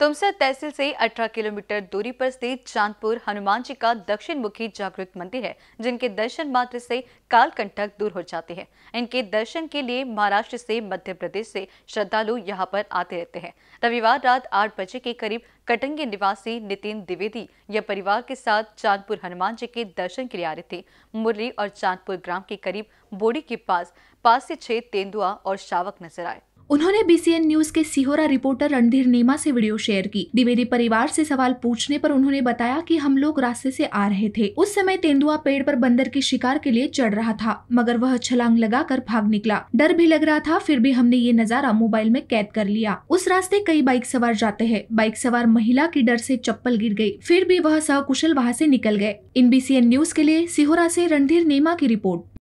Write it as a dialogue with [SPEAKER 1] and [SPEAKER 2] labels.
[SPEAKER 1] तुमसर तहसील से 18 किलोमीटर दूरी पर स्थित चांदपुर हनुमान जी का दक्षिण मुखी जागृत मंदिर है जिनके दर्शन मात्र से कालकंठक दूर हो जाते हैं इनके दर्शन के लिए महाराष्ट्र से मध्य प्रदेश से श्रद्धालु यहां पर आते रहते हैं रविवार रात आठ बजे के करीब कटंगे निवासी नितिन द्विवेदी यह परिवार के साथ चांदपुर हनुमान जी के दर्शन के लिए आ रहे थे मुरली और चांदपुर ग्राम के करीब बोड़ी के पास पांच से छह तेंदुआ और शावक नजर आए
[SPEAKER 2] उन्होंने बीसीएन न्यूज के सिहोरा रिपोर्टर रणधीर नेमा से वीडियो शेयर की द्विवेदी परिवार से सवाल पूछने पर उन्होंने बताया कि हम लोग रास्ते से आ रहे थे उस समय तेंदुआ पेड़ पर बंदर के शिकार के लिए चढ़ रहा था मगर वह छलांग लगाकर भाग निकला डर भी लग रहा था फिर भी हमने ये नजारा मोबाइल में कैद कर लिया उस रास्ते कई बाइक सवार जाते हैं बाइक सवार महिला की डर से चप्पल गिर गई फिर भी वह सहकुशल वहाँ से निकल गए इन बीसीएन न्यूज के लिए सिहोरा से रणधीर नेमा की रिपोर्ट